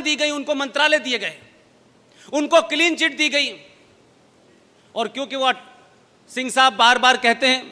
वजारतें दी गई उनको मंत्रालय दिए गए उनको क्लीन चिट दी गई और क्योंकि वह सिंह साहब बार बार कहते हैं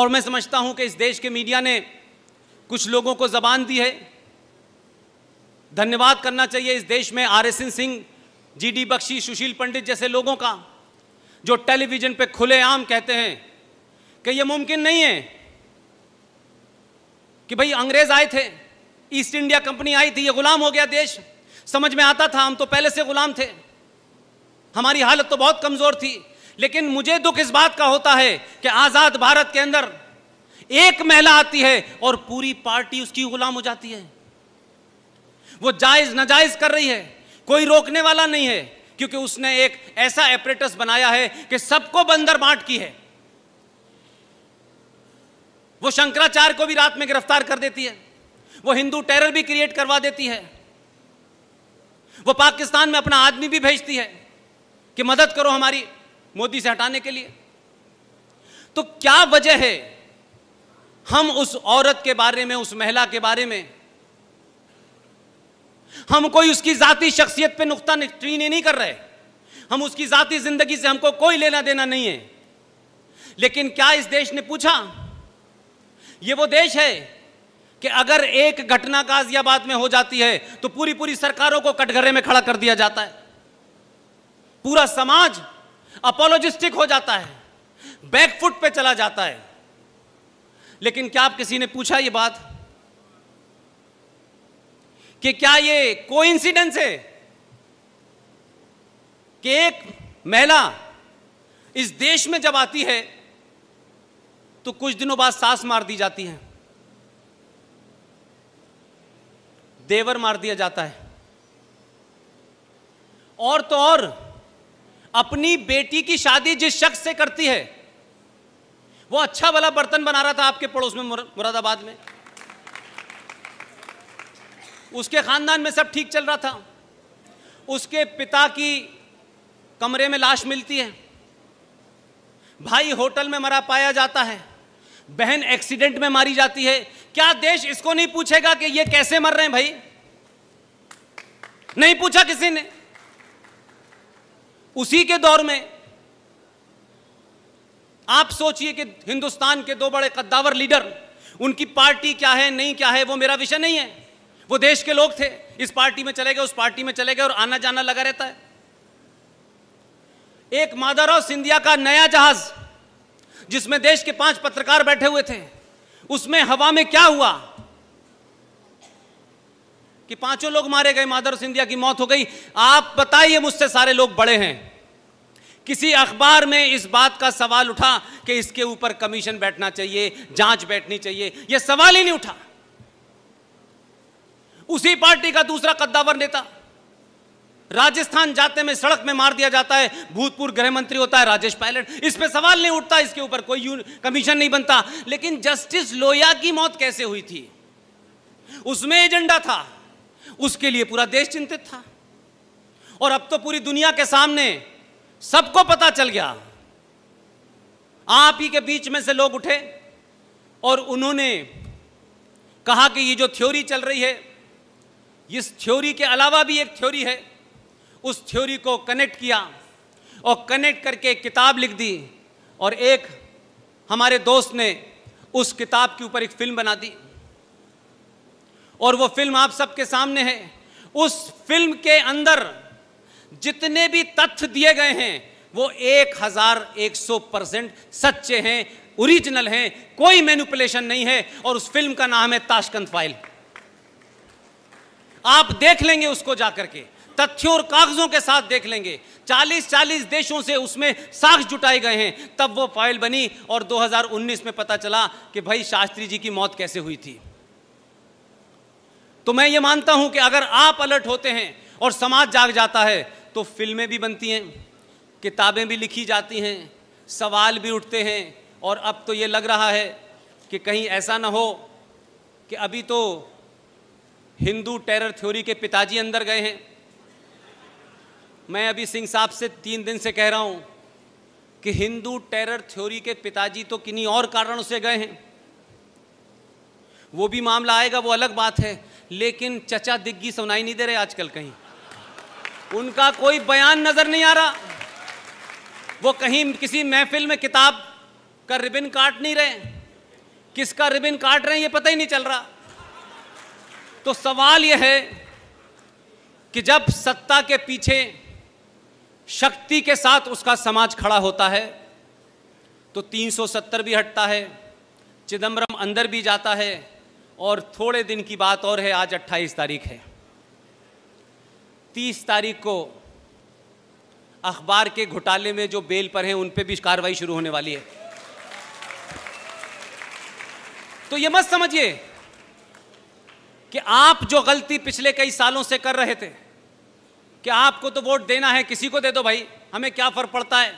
और मैं समझता हूं कि इस देश के मीडिया ने कुछ लोगों को जबान दी है धन्यवाद करना चाहिए इस देश में R S Singh ji D Bakshi Sushil Pandit जैसे लोगों का जो टेलीविजन पे खुलेआम कहते हैं कि यह मुमकिन नहीं है कि भाई अंग्रेज आए थे ईस्ट इंडिया कंपनी आई थी ये गुलाम हो गया देश समझ में आता था हम तो पहले से गुलाम थे हमारी हालत तो बहुत कमजोर थी लेकिन मुझे दुख इस बात का होता है कि आजाद भारत के अंदर एक महिला आती है और पूरी पार्टी उसकी गुलाम हो जाती है वो जायज नाजायज कर रही है कोई रोकने वाला नहीं है क्योंकि उसने एक ऐसा एपरेटस बनाया है कि सबको बंदर बांट की है वो शंकराचार्य को भी रात में गिरफ्तार कर देती है वो हिंदू टेरर भी क्रिएट करवा देती है वो पाकिस्तान में अपना आदमी भी भेजती है कि मदद करो हमारी मोदी से हटाने के लिए तो क्या वजह है हम उस औरत के बारे में उस महिला के बारे में हम कोई उसकी जाति शख्सियत पे नुकता नहीं कर रहे हम उसकी जाति जिंदगी से हमको कोई लेना देना नहीं है लेकिन क्या इस देश ने पूछा ये वो देश है कि अगर एक घटना गाजियाबाद में हो जाती है तो पूरी पूरी सरकारों को कटघरे में खड़ा कर दिया जाता है पूरा समाज अपोलोजिस्टिक हो जाता है बैकफुट पे चला जाता है लेकिन क्या आप किसी ने पूछा ये बात कि क्या ये कोइंसिडेंस है कि एक महिला इस देश में जब आती है तो कुछ दिनों बाद सांस मार दी जाती है देवर मार दिया जाता है और तो और अपनी बेटी की शादी जिस शख्स से करती है वो अच्छा वाला बर्तन बना रहा था आपके पड़ोस में मुरादाबाद में उसके खानदान में सब ठीक चल रहा था उसके पिता की कमरे में लाश मिलती है भाई होटल में मरा पाया जाता है बहन एक्सीडेंट में मारी जाती है क्या देश इसको नहीं पूछेगा कि ये कैसे मर रहे हैं भाई नहीं पूछा किसी ने उसी के दौर में आप सोचिए कि हिंदुस्तान के दो बड़े कद्दावर लीडर उनकी पार्टी क्या है नहीं क्या है वो मेरा विषय नहीं है वो देश के लोग थे इस पार्टी में चले गए उस पार्टी में चले गए और आना जाना लगा रहता है एक माधाराव सिंधिया का नया जहाज जिसमें देश के पांच पत्रकार बैठे हुए थे उसमें हवा में क्या हुआ कि पांचों लोग मारे गए माधव सिंधिया की मौत हो गई आप बताइए मुझसे सारे लोग बड़े हैं किसी अखबार में इस बात का सवाल उठा कि इसके ऊपर कमीशन बैठना चाहिए जांच बैठनी चाहिए यह सवाल ही नहीं उठा उसी पार्टी का दूसरा कद्दावर नेता राजस्थान जाते में सड़क में मार दिया जाता है भूतपूर्व गृह मंत्री होता है राजेश पायलट इस पर सवाल नहीं उठता इसके ऊपर कोई कमीशन नहीं बनता लेकिन जस्टिस लोया की मौत कैसे हुई थी उसमें एजेंडा था उसके लिए पूरा देश चिंतित था और अब तो पूरी दुनिया के सामने सबको पता चल गया आप ही के बीच में से लोग उठे और उन्होंने कहा कि ये जो थ्योरी चल रही है इस थ्योरी के अलावा भी एक थ्योरी है उस थ्योरी को कनेक्ट किया और कनेक्ट करके किताब लिख दी और एक हमारे दोस्त ने उस किताब के ऊपर एक फिल्म बना दी और वो फिल्म आप सबके सामने है उस फिल्म के अंदर जितने भी तथ्य दिए गए हैं वो एक हजार एक सौ परसेंट सच्चे हैं ओरिजिनल हैं कोई मैनुपुलेशन नहीं है और उस फिल्म का नाम है ताशकंद फाइल आप देख लेंगे उसको जाकर के तथ्यों और कागजों के साथ देख लेंगे 40-40 देशों से उसमें साक्ष जुटाए गए हैं तब वो फाइल बनी और 2019 में पता चला कि भाई शास्त्री जी की मौत कैसे हुई थी तो मैं ये मानता हूं कि अगर आप अलर्ट होते हैं और समाज जाग जाता है तो फिल्में भी बनती हैं किताबें भी लिखी जाती हैं सवाल भी उठते हैं और अब तो ये लग रहा है कि कहीं ऐसा ना हो कि अभी तो हिंदू टेरर थ्योरी के पिताजी अंदर गए हैं मैं अभी सिंह साहब से तीन दिन से कह रहा हूं कि हिंदू टेरर थ्योरी के पिताजी तो किन्हीं और कारणों से गए हैं वो भी मामला आएगा वो अलग बात है लेकिन चचा दिग्गी सुनाई नहीं दे रहे आजकल कहीं उनका कोई बयान नजर नहीं आ रहा वो कहीं किसी महफिल में किताब का रिबिन काट नहीं रहे किसका रिबिन काट रहे हैं ये पता ही नहीं चल रहा तो सवाल यह है कि जब सत्ता के पीछे शक्ति के साथ उसका समाज खड़ा होता है तो 370 भी हटता है चिदम्बरम अंदर भी जाता है और थोड़े दिन की बात और है आज 28 तारीख है 30 तारीख को अखबार के घोटाले में जो बेल पर हैं उन पर भी कार्रवाई शुरू होने वाली है तो ये मत समझिए कि आप जो गलती पिछले कई सालों से कर रहे थे कि आपको तो वोट देना है किसी को दे दो भाई हमें क्या फ़र्क पड़ता है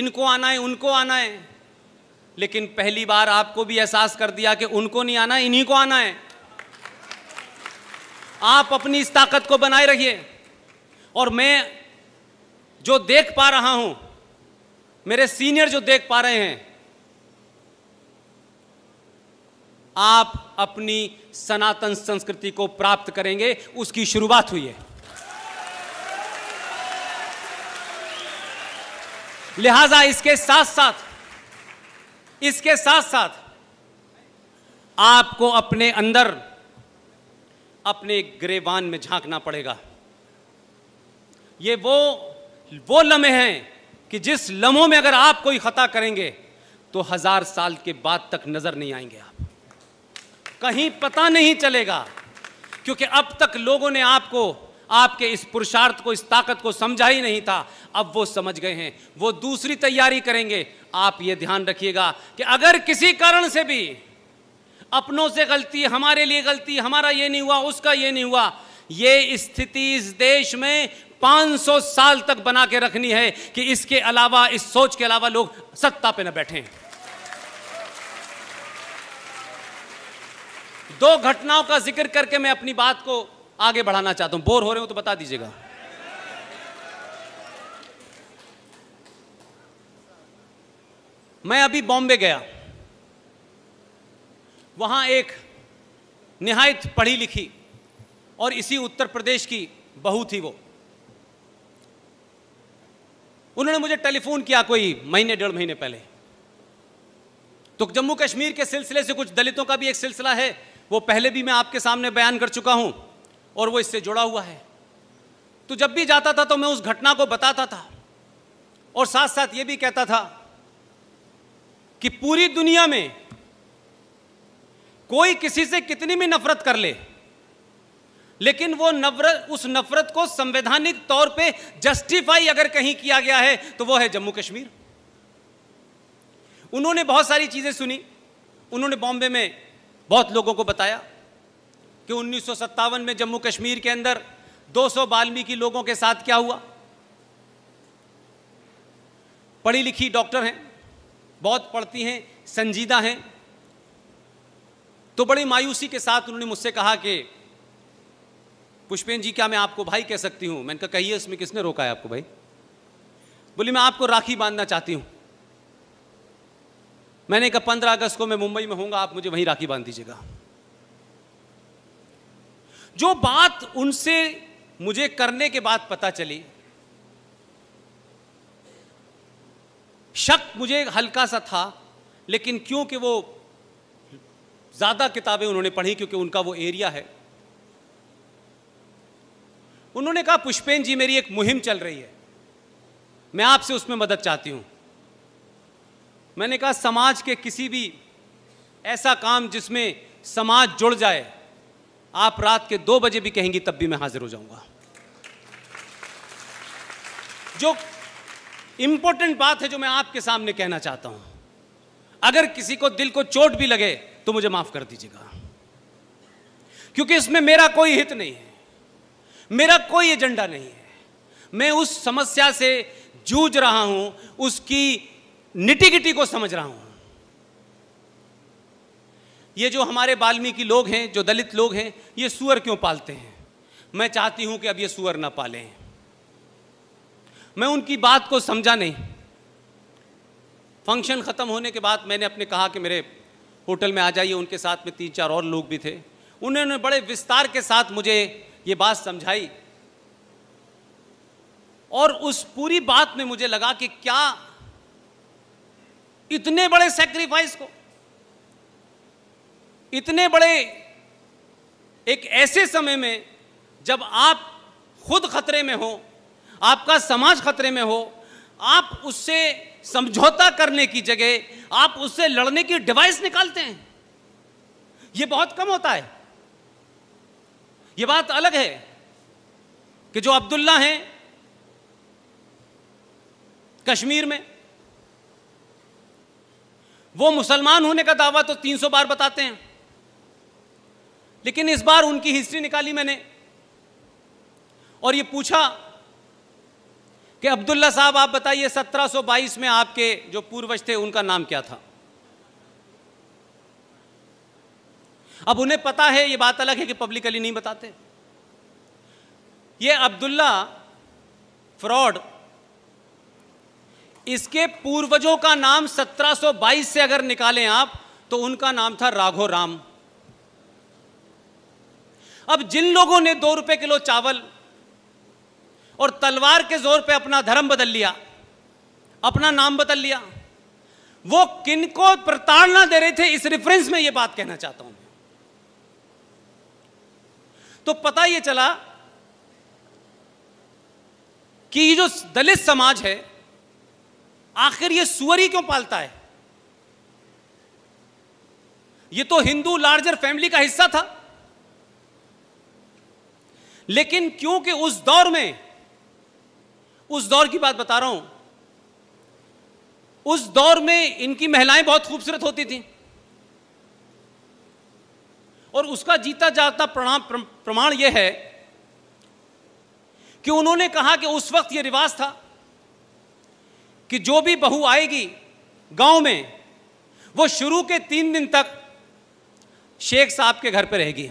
इनको आना है उनको आना है लेकिन पहली बार आपको भी एहसास कर दिया कि उनको नहीं आना है इन्हीं को आना है आप अपनी इस ताकत को बनाए रखिए और मैं जो देख पा रहा हूं मेरे सीनियर जो देख पा रहे हैं आप अपनी सनातन संस्कृति को प्राप्त करेंगे उसकी शुरुआत हुई है लिहाजा इसके साथ साथ इसके साथ साथ आपको अपने अंदर अपने ग्रेबान में झांकना पड़ेगा ये वो वो लम्हे हैं कि जिस लम्हों में अगर आप कोई खता करेंगे तो हजार साल के बाद तक नजर नहीं आएंगे आप कहीं पता नहीं चलेगा क्योंकि अब तक लोगों ने आपको आपके इस पुरुषार्थ को इस ताकत को समझा ही नहीं था अब वो समझ गए हैं वो दूसरी तैयारी करेंगे आप ये ध्यान रखिएगा कि अगर किसी कारण से भी अपनों से गलती हमारे लिए गलती हमारा ये नहीं हुआ उसका ये नहीं हुआ ये स्थिति इस देश में 500 साल तक बना के रखनी है कि इसके अलावा इस सोच के अलावा लोग सत्ता पे न बैठे दो घटनाओं का जिक्र करके मैं अपनी बात को आगे बढ़ाना चाहता हूं बोर हो रहे हो तो बता दीजिएगा मैं अभी बॉम्बे गया वहां एक निहायत पढ़ी लिखी और इसी उत्तर प्रदेश की बहू थी वो उन्होंने मुझे टेलीफोन किया कोई महीने डेढ़ महीने पहले तो जम्मू कश्मीर के सिलसिले से कुछ दलितों का भी एक सिलसिला है वो पहले भी मैं आपके सामने बयान कर चुका हूं और वो इससे जुड़ा हुआ है तो जब भी जाता था तो मैं उस घटना को बताता था और साथ साथ ये भी कहता था कि पूरी दुनिया में कोई किसी से कितनी भी नफरत कर ले लेकिन वो नफरत उस नफरत को संवैधानिक तौर पे जस्टिफाई अगर कहीं किया गया है तो वो है जम्मू कश्मीर उन्होंने बहुत सारी चीज़ें सुनी उन्होंने बॉम्बे में बहुत लोगों को बताया कि उन्नीस में जम्मू कश्मीर के अंदर 200 वाल्मीकि लोगों के साथ क्या हुआ पढ़ी लिखी डॉक्टर हैं बहुत पढ़ती हैं संजीदा हैं तो बड़ी मायूसी के साथ उन्होंने मुझसे कहा कि पुष्पेन जी क्या मैं आपको भाई कह सकती हूं मैंने कहा कहिए इसमें किसने रोका है आपको भाई बोली मैं आपको राखी बांधना चाहती हूं मैंने कहा पंद्रह अगस्त को मैं मुंबई में हूंगा आप मुझे वहीं राखी बांध दीजिएगा जो बात उनसे मुझे करने के बाद पता चली शक मुझे हल्का सा था लेकिन क्योंकि वो ज़्यादा किताबें उन्होंने पढ़ी क्योंकि उनका वो एरिया है उन्होंने कहा पुष्पेन जी मेरी एक मुहिम चल रही है मैं आपसे उसमें मदद चाहती हूँ मैंने कहा समाज के किसी भी ऐसा काम जिसमें समाज जुड़ जाए आप रात के दो बजे भी कहेंगी तब भी मैं हाजिर हो जाऊंगा जो इंपॉर्टेंट बात है जो मैं आपके सामने कहना चाहता हूं अगर किसी को दिल को चोट भी लगे तो मुझे माफ कर दीजिएगा क्योंकि इसमें मेरा कोई हित नहीं है मेरा कोई एजेंडा नहीं है मैं उस समस्या से जूझ रहा हूं उसकी निटिगिटी को समझ रहा हूं ये जो हमारे वाल्मीकि लोग हैं जो दलित लोग हैं ये सुअर क्यों पालते हैं मैं चाहती हूं कि अब ये सुअर ना पालें मैं उनकी बात को समझा नहीं फंक्शन ख़त्म होने के बाद मैंने अपने कहा कि मेरे होटल में आ जाइए उनके साथ में तीन चार और लोग भी थे उन्होंने बड़े विस्तार के साथ मुझे ये बात समझाई और उस पूरी बात में मुझे लगा कि क्या इतने बड़े सेक्रीफाइस को इतने बड़े एक ऐसे समय में जब आप खुद खतरे में हो आपका समाज खतरे में हो आप उससे समझौता करने की जगह आप उससे लड़ने की डिवाइस निकालते हैं यह बहुत कम होता है यह बात अलग है कि जो अब्दुल्ला हैं कश्मीर में वो मुसलमान होने का दावा तो 300 बार बताते हैं लेकिन इस बार उनकी हिस्ट्री निकाली मैंने और ये पूछा कि अब्दुल्ला साहब आप बताइए 1722 में आपके जो पूर्वज थे उनका नाम क्या था अब उन्हें पता है ये बात अलग है कि पब्लिकली नहीं बताते ये अब्दुल्ला फ्रॉड इसके पूर्वजों का नाम 1722 से अगर निकालें आप तो उनका नाम था राघो राम अब जिन लोगों ने दो रुपए किलो चावल और तलवार के जोर पे अपना धर्म बदल लिया अपना नाम बदल लिया वो किनको प्रताड़ना दे रहे थे इस रेफरेंस में ये बात कहना चाहता हूं तो पता ये चला कि ये जो दलित समाज है आखिर ये सुअरी क्यों पालता है ये तो हिंदू लार्जर फैमिली का हिस्सा था लेकिन क्योंकि उस दौर में उस दौर की बात बता रहा हूं उस दौर में इनकी महिलाएं बहुत खूबसूरत होती थी और उसका जीता जाता प्रमाण यह है कि उन्होंने कहा कि उस वक्त यह रिवाज था कि जो भी बहू आएगी गांव में वो शुरू के तीन दिन तक शेख साहब के घर पर रहेगी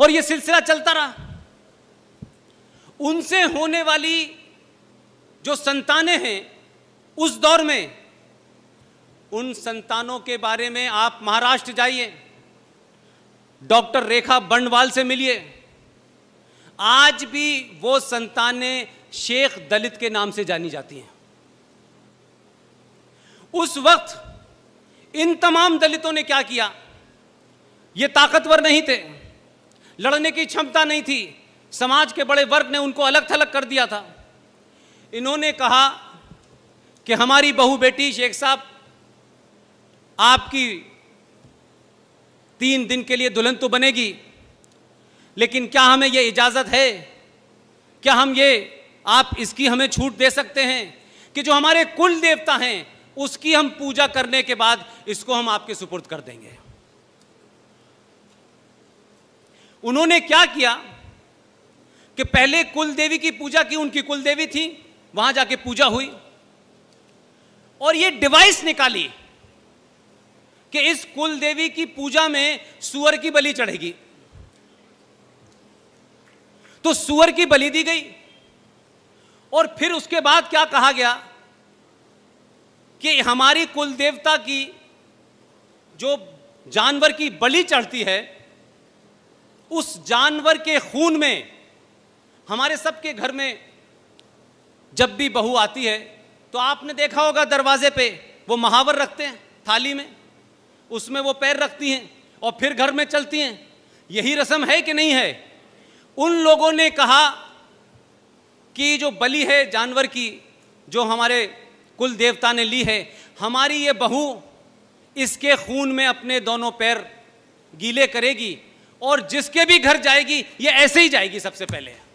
और यह सिलसिला चलता रहा उनसे होने वाली जो संतानें हैं उस दौर में उन संतानों के बारे में आप महाराष्ट्र जाइए डॉक्टर रेखा बंडवाल से मिलिए आज भी वो संतानें शेख दलित के नाम से जानी जाती हैं उस वक्त इन तमाम दलितों ने क्या किया ये ताकतवर नहीं थे लड़ने की क्षमता नहीं थी समाज के बड़े वर्ग ने उनको अलग थलग कर दिया था इन्होंने कहा कि हमारी बहू बेटी शेख साहब आपकी तीन दिन के लिए दुल्हन तो बनेगी लेकिन क्या हमें यह इजाज़त है क्या हम ये आप इसकी हमें छूट दे सकते हैं कि जो हमारे कुल देवता हैं उसकी हम पूजा करने के बाद इसको हम आपके सुपुर्द कर देंगे उन्होंने क्या किया कि पहले कुल देवी की पूजा की उनकी कुल देवी थी वहां जाके पूजा हुई और ये डिवाइस निकाली कि इस कुल देवी की पूजा में सुअर की बलि चढ़ेगी तो सुअर की बलि दी गई और फिर उसके बाद क्या कहा गया कि हमारी कुल देवता की जो जानवर की बलि चढ़ती है उस जानवर के खून में हमारे सबके घर में जब भी बहू आती है तो आपने देखा होगा दरवाजे पे वो महावर रखते हैं थाली में उसमें वो पैर रखती हैं और फिर घर में चलती हैं यही रस्म है कि नहीं है उन लोगों ने कहा कि जो बलि है जानवर की जो हमारे कुल देवता ने ली है हमारी ये बहू इसके खून में अपने दोनों पैर गीले करेगी और जिसके भी घर जाएगी ये ऐसे ही जाएगी सबसे पहले